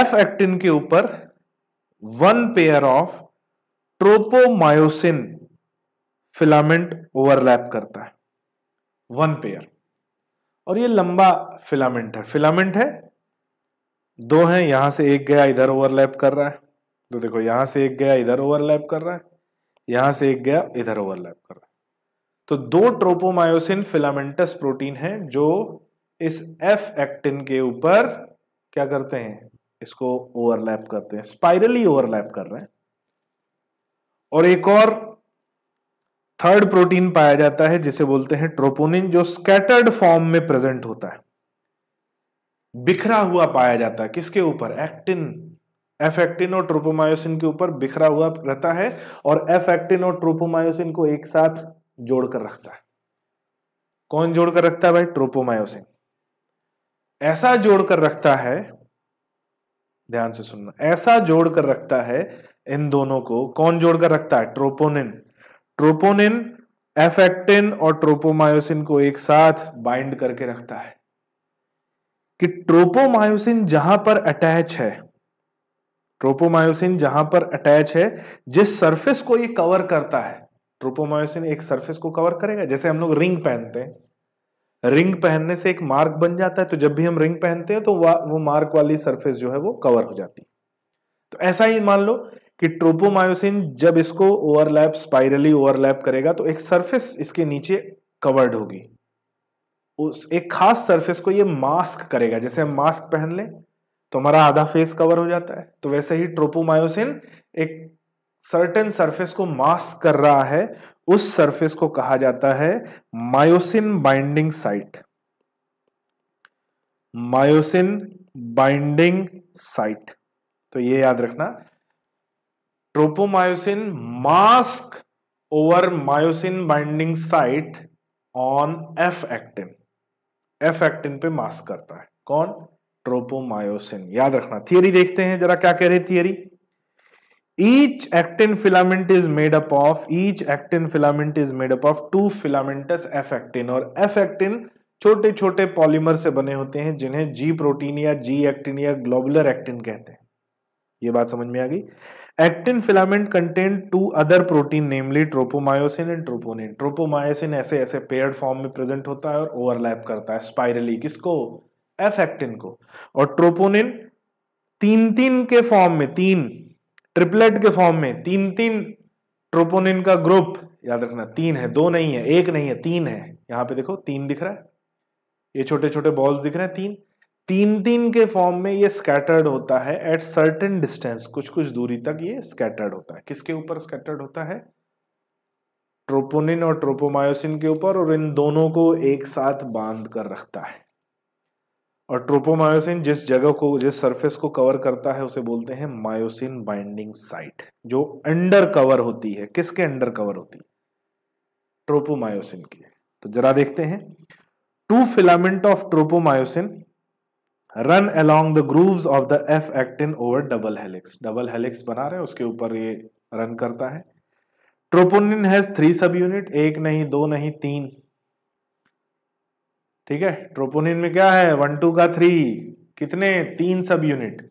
एफ एक्टिन के ऊपर one pair of tropomyosin filament overlap करता है वन पेयर और ये लंबा फिलामेंट है फिलामेंट है दो हैं यहां से एक गया इधर ओवरलैप कर रहा है तो देखो यहां से एक गया इधर ओवरलैप कर रहा है यहां से एक गया इधर ओवरलैप कर रहा है तो दो ट्रोपोमायोसिन फिलामेंटस प्रोटीन है जो इस एफ एक्टिन के ऊपर क्या करते हैं इसको ओवरलैप करते हैं स्पाइरली ओवरलैप कर रहे हैं और एक और थर्ड प्रोटीन पाया जाता है जिसे बोलते हैं ट्रोपोनिन जो स्कैटर्ड फॉर्म में प्रेजेंट होता है बिखरा हुआ पाया जाता है किसके ऊपर एक्टिन एफ एक्टिन और ट्रोपोमायोसिन के ऊपर बिखरा हुआ रहता है और एफ एक्टिन और ट्रोपोमायोसिन को एक साथ जोड़कर रखता है कौन जोड़कर रखता है भाई ट्रोपोमायोसिन ऐसा जोड़कर रखता है ध्यान से सुनना ऐसा जोड़कर रखता है इन दोनों को कौन जोड़कर रखता है ट्रोपोनिन ट्रोपोनिन एफेक्टिन और ट्रोपोमायोसिन को एक साथ बाइंड करके रखता है कि ट्रोपोमायोसिन जहां पर अटैच है ट्रोपोमायोसिन जहां पर अटैच है जिस सरफेस को ये कवर करता है ट्रोपोमायोसिन एक सरफेस को कवर करेगा जैसे हम लोग रिंग पहनते हैं रिंग पहनने से एक मार्क बन जाता है तो जब भी हम रिंग पहनते हैं तो वो मार्क वाली सरफेस जो है वो कवर हो जाती है तो ऐसा ही मान लो कि ट्रोपोमायोसिन जब इसको ओवरलैप स्पाइरली ओवरलैप करेगा तो एक सरफेस इसके नीचे कवर्ड होगी उस एक खास सरफेस को ये मास्क करेगा जैसे हम मास्क पहन लें तो हमारा आधा फेस कवर हो जाता है तो वैसे ही ट्रोपोमायोसिन एक सर्टेन सरफेस को मास्क कर रहा है उस सरफेस को कहा जाता है myosin binding site myosin binding site तो ये याद रखना tropomyosin mask over myosin binding site on F actin F actin पे मास करता है कौन ट्रोपोमायोसिन याद रखना थियरी देखते हैं जरा क्या कह रही theory each actin filament is made up of each actin filament is made up of two filamentous f actin और f actin छोटे छोटे पॉलीमर से बने होते हैं जिन्हें जी प्रोटीन या जी एक्टिन या ग्लोबुलर एक्टिन कहते हैं ये बात समझ में आ गई actin filament content two other protein namely tropomyosin and troponin tropomyosin ऐसे ऐसे पेयर्ड फॉर्म में प्रेजेंट होता है और ओवरलैप करता है स्पाइरली e किसको एफ एक्टिन को और ट्रोपोनिन तीन तीन के फॉर्म में तीन ट्रिपलेट के फॉर्म में तीन तीन ट्रोपोनिन का ग्रुप याद रखना तीन है दो नहीं है एक नहीं है तीन है यहां पे देखो तीन दिख रहा है ये छोटे छोटे बॉल्स दिख रहे हैं तीन तीन तीन के फॉर्म में ये स्कैटर्ड होता है एट सर्टेन डिस्टेंस कुछ कुछ दूरी तक ये स्कैटर्ड होता है किसके ऊपर स्कैटर्ड होता है ट्रोपोनिन और ट्रोपोमायोसिन के ऊपर और इन दोनों को एक साथ बांध कर रखता है और ट्रोपोमायोसिन जिस जगह को जिस सरफेस को कवर करता है उसे बोलते हैं मायोसिन बाइंडिंग साइट जो अंडर कवर होती है किसके अंडर कवर होती है ट्रोपोमायोसिन की तो जरा देखते हैं two filament of tropomyosin run along the grooves of the F actin over double helix double helix बना रहे उसके ऊपर ये रन करता है troponin has three subunit एक नहीं दो नहीं तीन ठीक है ट्रोपोनिन में क्या है वन टू का थ्री कितने तीन subunit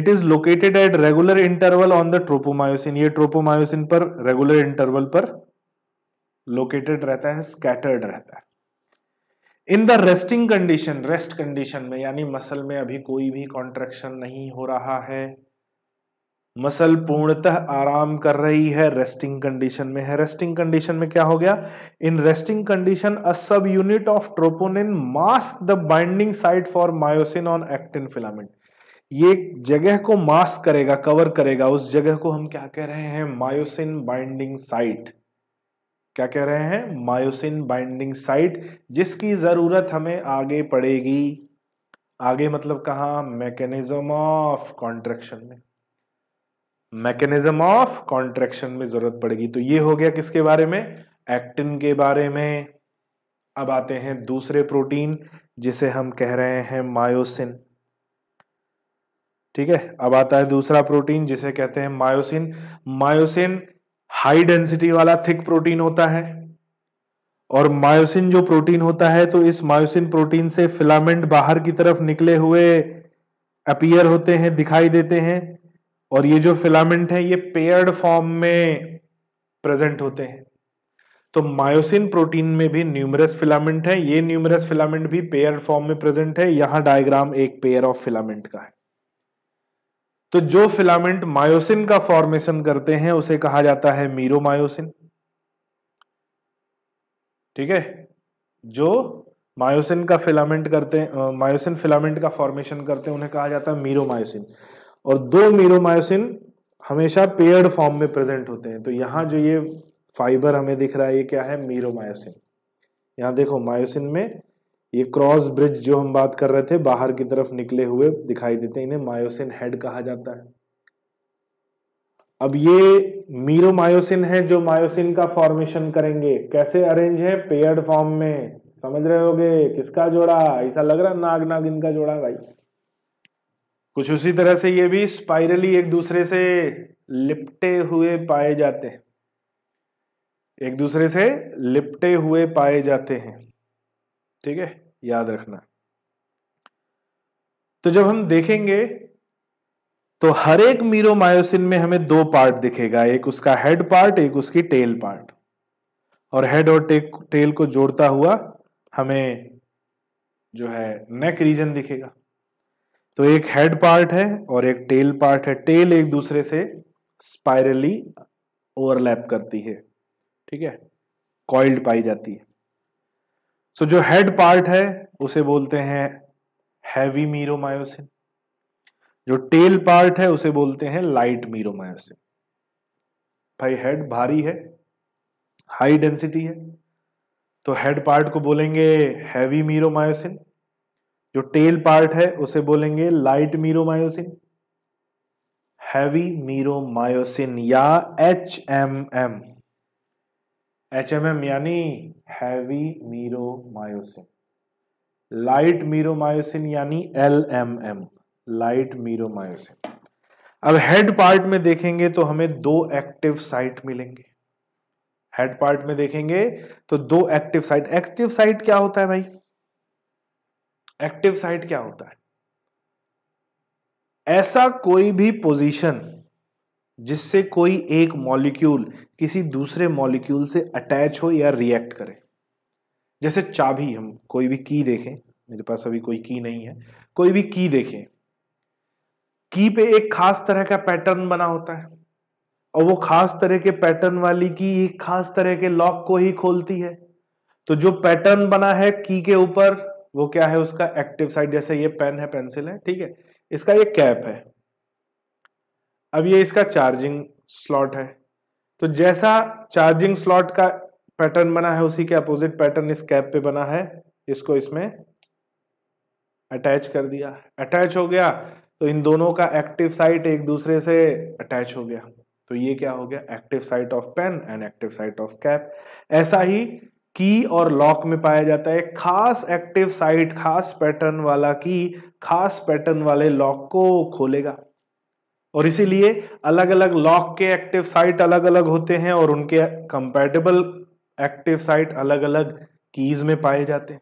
it is located at regular interval on the tropomyosin ये ट्रोपोमायोसिन पर रेगुलर इंटरवल पर लोकेटेड रहता है स्कैटर्ड रहता है in the resting condition rest condition में यानी मसल में अभी कोई भी कॉन्ट्रेक्शन नहीं हो रहा है मसल पूर्णतः आराम कर रही है रेस्टिंग कंडीशन में है रेस्टिंग कंडीशन में क्या हो गया in resting condition a subunit of troponin mask the binding site for myosin on actin filament ये जगह को मास्क करेगा कवर करेगा उस जगह को हम क्या कह रहे हैं मायोसिन बाइंडिंग साइट क्या कह रहे हैं मायोसिन बाइंडिंग साइट जिसकी ज़रूरत हमें आगे पड़ेगी आगे मतलब कहा मैकेनिज्म ऑफ कॉन्ट्रेक्शन में मैकेनिज्म ऑफ कॉन्ट्रेक्शन में ज़रूरत पड़ेगी तो ये हो गया किसके बारे में एक्टिन के बारे में अब आते हैं दूसरे प्रोटीन जिसे हम कह रहे हैं मायोसिन ठीक है अब आता है दूसरा प्रोटीन जिसे कहते हैं मायोसिन मायोसिन हाई डेंसिटी वाला थिक प्रोटीन होता है और मायोसिन जो प्रोटीन होता है तो इस मायोसिन प्रोटीन से फिलामेंट बाहर की तरफ निकले हुए अपियर होते हैं दिखाई देते हैं और ये जो फिलामेंट है ये पेयर्ड फॉर्म में प्रेजेंट होते हैं तो मायोसिन प्रोटीन में भी न्यूमरस फिलामेंट है ये न्यूमरस फिलामेंट भी पेयर फॉर्म में प्रेजेंट है यहां डायग्राम एक पेयर ऑफ फिलामेंट का है तो जो फिलामेंट मायोसिन का फॉर्मेशन करते हैं उसे कहा जाता है मीरोमायोसिन ठीक है जो मायोसिन का फिलामेंट करते हैं मायोसिन फिलामेंट का फॉर्मेशन करते हैं उन्हें कहा जाता है मीरोमायोसिन और दो मीरोमायोसिन हमेशा पेयर्ड फॉर्म में प्रेजेंट होते हैं तो यहां जो ये फाइबर हमें दिख रहा है ये क्या है मीरोमायोसिन यहां देखो मायोसिन में ये क्रॉस ब्रिज जो हम बात कर रहे थे बाहर की तरफ निकले हुए दिखाई देते हैं इन्हें मायोसिन हेड कहा जाता है अब ये मीरो मायोसिन है जो मायोसिन का फॉर्मेशन करेंगे कैसे अरेंज है पेयर्ड फॉर्म में समझ रहे होगे किसका जोड़ा ऐसा लग रहा नाग नाग इनका जोड़ा भाई कुछ उसी तरह से ये भी स्पाइरली एक दूसरे से लिपटे हुए पाए जाते हैं एक दूसरे से लिपटे हुए पाए जाते हैं ठीक है याद रखना तो जब हम देखेंगे तो हर एक मीरो मायोसिन में हमें दो पार्ट दिखेगा एक उसका हेड पार्ट एक उसकी टेल पार्ट और हेड और टेल को जोड़ता हुआ हमें जो है नेक रीजन दिखेगा तो एक हेड पार्ट है और एक टेल पार्ट है टेल एक दूसरे से स्पाइरली ओवरलैप करती है ठीक है कॉइल्ड पाई जाती है सो so, जो हेड पार्ट है उसे बोलते हैं हैवी मीरोमायोसिन जो टेल पार्ट है उसे बोलते हैं लाइट मीरोमायोसिन भाई हेड भारी है हाई डेंसिटी है तो हेड पार्ट को बोलेंगे हैवी मीरोमायोसिन जो टेल पार्ट है उसे बोलेंगे लाइट मीरोमायोसिन हैवी मीरोमायोसिन या H M M H M M यानी हैवी मीरोमायोसिन लाइट मीरोमायोसिन यानी L M M light meromyosin अब हेड पार्ट में देखेंगे तो हमें दो एक्टिव साइट मिलेंगे हेड पार्ट में देखेंगे तो दो एक्टिव साइट एक्टिव साइट क्या होता है भाई एक्टिव साइट क्या होता है ऐसा कोई भी पोजीशन जिससे कोई एक मॉलिक्यूल किसी दूसरे मॉलिक्यूल से अटैच हो या रिएक्ट करे जैसे चाबी हम कोई भी की देखें मेरे पास अभी कोई की नहीं है कोई भी की देखें की पे एक खास तरह का पैटर्न बना होता है और वो खास तरह के पैटर्न वाली की एक खास तरह के लॉक को ही खोलती है तो जो पैटर्न बना है की के ऊपर वो क्या है उसका एक्टिव साइड जैसे ये पेन है पेंसिल है ठीक है इसका ये कैप है अब ये इसका चार्जिंग स्लॉट है तो जैसा चार्जिंग स्लॉट का पैटर्न बना है उसी के अपोजिट पैटर्न इस कैप पे बना है इसको इसमें अटैच कर दिया अटैच हो गया तो इन दोनों का एक्टिव साइट एक दूसरे से अटैच हो गया तो ये क्या हो गया active site of pen and active site of cap ऐसा ही की और लॉक में पाया जाता है खास एक्टिव साइट खास पैटर्न वाला की खास पैटर्न वाले लॉक को खोलेगा और इसीलिए अलग अलग लॉक के एक्टिव साइट अलग अलग होते हैं और उनके कंपेटेबल एक्टिव साइट अलग अलग कीज में पाए जाते हैं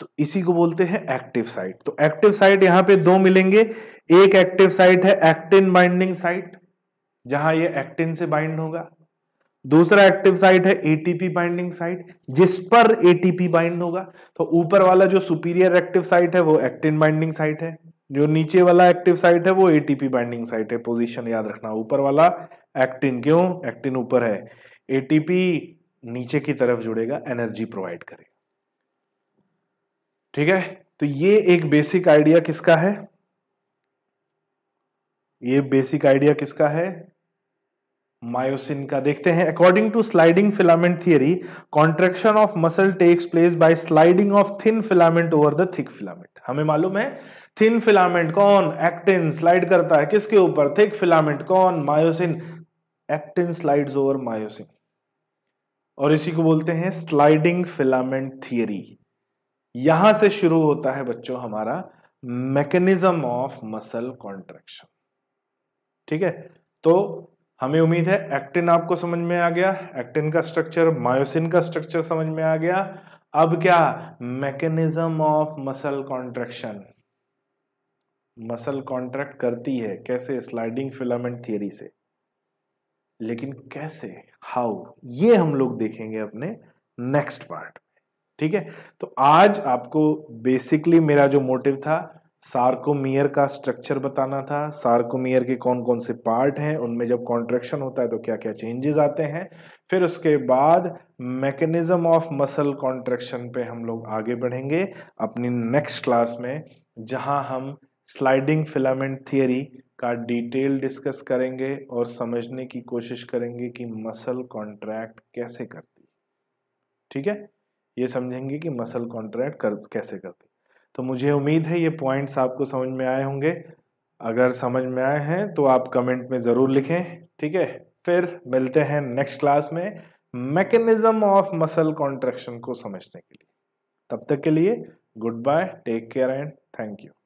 तो इसी को बोलते हैं एक्टिव साइट तो एक्टिव साइट यहां पे दो मिलेंगे एक एक्टिव साइट है एक्टिन बाइंडिंग साइट जहां ये एक्टिन से बाइंड होगा दूसरा एक्टिव साइट है एटीपी बाइंडिंग साइट जिस पर एटीपी बाइंड होगा तो ऊपर वाला जो सुपीरियर एक्टिव साइट है वो एक्टिन बाइंडिंग साइट है जो नीचे वाला एक्टिव साइट है वो एटीपी बाइंडिंग साइट है पोजीशन याद रखना ऊपर वाला एक्टिन क्यों एक्टिन ऊपर है एटीपी नीचे की तरफ जुड़ेगा एनर्जी प्रोवाइड करेगा ठीक है तो ये एक बेसिक आइडिया किसका है ये बेसिक आइडिया किसका है मायोसिन का देखते हैं according to sliding filament theory contraction of muscle takes place by sliding of thin filament over the thick filament हमें मालूम है थिन फिलामेंट कौन एक्टिन स्लाइड करता है किसके ऊपर थिक फिलामेंट कौन myosin actin slides over myosin और इसी को बोलते हैं स्लाइडिंग फिलामेंट थियरी यहां से शुरू होता है बच्चों हमारा मैकेनिज्म ऑफ मसल कॉन्ट्रेक्शन ठीक है तो हमें उम्मीद है एक्टिन आपको समझ में आ गया एक्टिन का स्ट्रक्चर मायोसिन का स्ट्रक्चर समझ में आ गया अब क्या mechanism of muscle contraction muscle contract करती है कैसे स्लाइडिंग फिलामेंट थियरी से लेकिन कैसे हाउ ये हम लोग देखेंगे अपने नेक्स्ट पार्ट ठीक है तो आज आपको बेसिकली मेरा जो मोटिव था सार्कोमियर का स्ट्रक्चर बताना था सार्कोमियर के कौन कौन से पार्ट हैं उनमें जब कॉन्ट्रेक्शन होता है तो क्या क्या चेंजेस आते हैं फिर उसके बाद मैकेनिज्म ऑफ मसल कॉन्ट्रेक्शन पे हम लोग आगे बढ़ेंगे अपनी नेक्स्ट क्लास में जहां हम स्लाइडिंग फिलामेंट थियरी का डिटेल डिस्कस करेंगे और समझने की कोशिश करेंगे कि मसल कॉन्ट्रैक्ट कैसे करती ठीक है ये समझेंगे कि मसल कॉन्ट्रैक्ट कर कैसे करती तो मुझे उम्मीद है ये पॉइंट्स आपको समझ में आए होंगे अगर समझ में आए हैं तो आप कमेंट में ज़रूर लिखें ठीक है फिर मिलते हैं नेक्स्ट क्लास में मैकेनिज्म ऑफ मसल कॉन्ट्रैक्शन को समझने के लिए तब तक के लिए goodbye take care and thank you